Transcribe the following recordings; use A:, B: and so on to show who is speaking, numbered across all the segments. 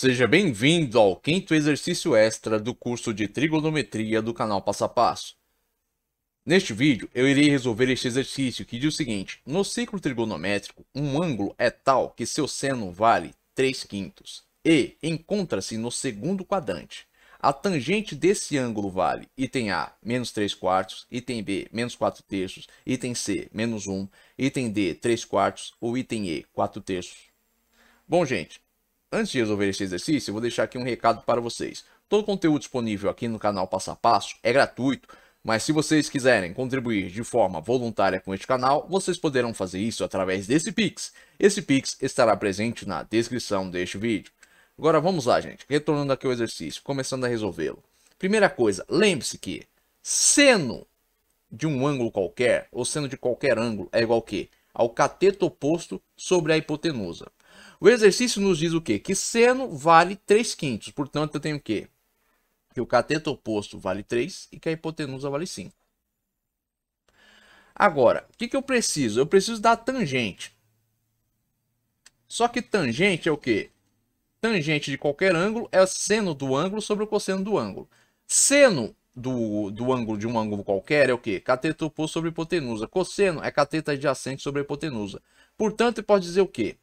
A: Seja bem-vindo ao quinto exercício extra do curso de trigonometria do canal Passo a Passo. Neste vídeo, eu irei resolver este exercício que diz o seguinte, no ciclo trigonométrico, um ângulo é tal que seu seno vale 3 quintos e encontra-se no segundo quadrante. A tangente desse ângulo vale item A, menos 3 quartos, item B, menos 4 terços, item C, menos 1, item D, 3 quartos ou item E, 4 terços. Bom, gente, Antes de resolver este exercício, eu vou deixar aqui um recado para vocês. Todo o conteúdo disponível aqui no canal Passo a Passo é gratuito, mas se vocês quiserem contribuir de forma voluntária com este canal, vocês poderão fazer isso através desse Pix. Esse Pix estará presente na descrição deste vídeo. Agora vamos lá, gente. Retornando aqui ao exercício, começando a resolvê-lo. Primeira coisa, lembre-se que seno de um ângulo qualquer, ou seno de qualquer ângulo, é igual ao quê? Ao cateto oposto sobre a hipotenusa. O exercício nos diz o quê? Que seno vale 3 quintos. Portanto, eu tenho o quê? Que o cateto oposto vale 3 e que a hipotenusa vale 5. Agora, o que, que eu preciso? Eu preciso da tangente. Só que tangente é o quê? Tangente de qualquer ângulo é seno do ângulo sobre o cosseno do ângulo. Seno do, do ângulo de um ângulo qualquer é o quê? Cateto oposto sobre hipotenusa. Cosseno é cateto adjacente sobre hipotenusa. Portanto, pode dizer o quê?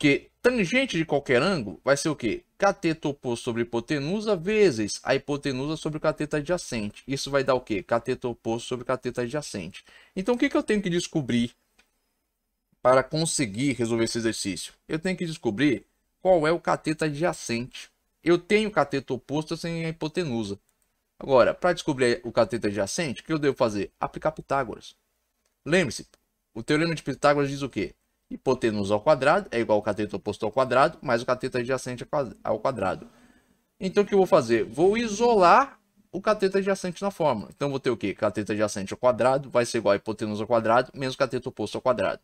A: que tangente de qualquer ângulo vai ser o quê? Cateto oposto sobre hipotenusa vezes a hipotenusa sobre o cateto adjacente. Isso vai dar o quê? Cateto oposto sobre cateto adjacente. Então, o que, que eu tenho que descobrir para conseguir resolver esse exercício? Eu tenho que descobrir qual é o cateto adjacente. Eu tenho cateto oposto sem a hipotenusa. Agora, para descobrir o cateto adjacente, o que eu devo fazer? Aplicar Pitágoras. Lembre-se, o teorema de Pitágoras diz o quê? Hipotenusa ao quadrado é igual ao cateto oposto ao quadrado, mais o cateto adjacente ao quadrado. Então, o que eu vou fazer? Vou isolar o cateto adjacente na fórmula. Então, vou ter o quê? Cateto adjacente ao quadrado vai ser igual a hipotenusa ao quadrado menos cateto oposto ao quadrado.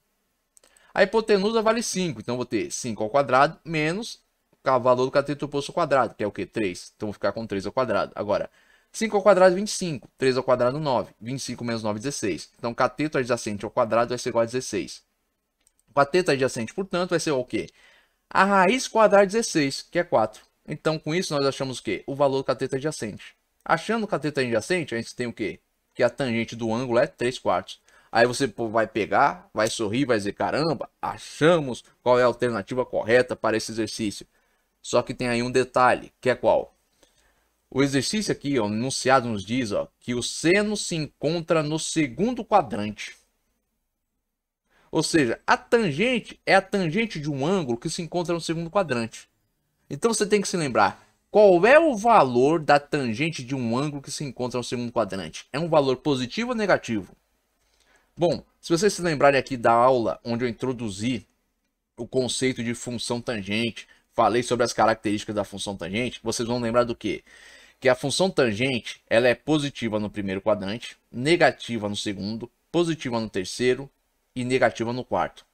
A: A hipotenusa vale 5, então vou ter 5 ao quadrado menos o valor do cateto oposto ao quadrado, que é o quê? 3. Então, vou ficar com 3 ao quadrado. Agora, 5 ao quadrado, é 25. 3 ao quadrado, 9. 25 menos 9, 16. Então, cateto adjacente ao quadrado vai ser igual a 16 teta adjacente, portanto, vai ser o quê? A raiz quadrada de 16, que é 4. Então, com isso, nós achamos o quê? O valor do cateto adjacente. Achando o cateto é adjacente, a gente tem o quê? Que a tangente do ângulo é 3 quartos. Aí você vai pegar, vai sorrir, vai dizer, caramba, achamos qual é a alternativa correta para esse exercício. Só que tem aí um detalhe, que é qual? O exercício aqui, o enunciado nos diz ó, que o seno se encontra no segundo quadrante. Ou seja, a tangente é a tangente de um ângulo que se encontra no segundo quadrante. Então você tem que se lembrar qual é o valor da tangente de um ângulo que se encontra no segundo quadrante. É um valor positivo ou negativo? Bom, se vocês se lembrarem aqui da aula onde eu introduzi o conceito de função tangente, falei sobre as características da função tangente, vocês vão lembrar do quê? Que a função tangente ela é positiva no primeiro quadrante, negativa no segundo, positiva no terceiro, e negativa no quarto.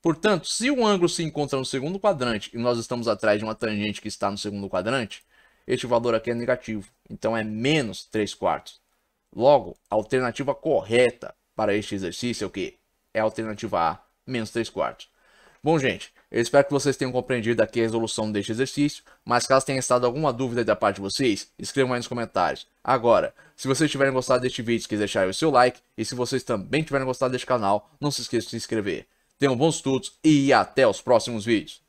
A: Portanto, se o ângulo se encontra no segundo quadrante e nós estamos atrás de uma tangente que está no segundo quadrante, este valor aqui é negativo, então é menos 3 quartos. Logo, a alternativa correta para este exercício é o quê? É a alternativa A, menos 3 quartos. Bom, gente, eu espero que vocês tenham compreendido aqui a resolução deste exercício, mas caso tenha estado alguma dúvida da parte de vocês, escrevam aí nos comentários. Agora, se vocês tiverem gostado deste vídeo, quiser deixar o seu like, e se vocês também tiverem gostado deste canal, não se esqueça de se inscrever. Tenham bons estudos e até os próximos vídeos.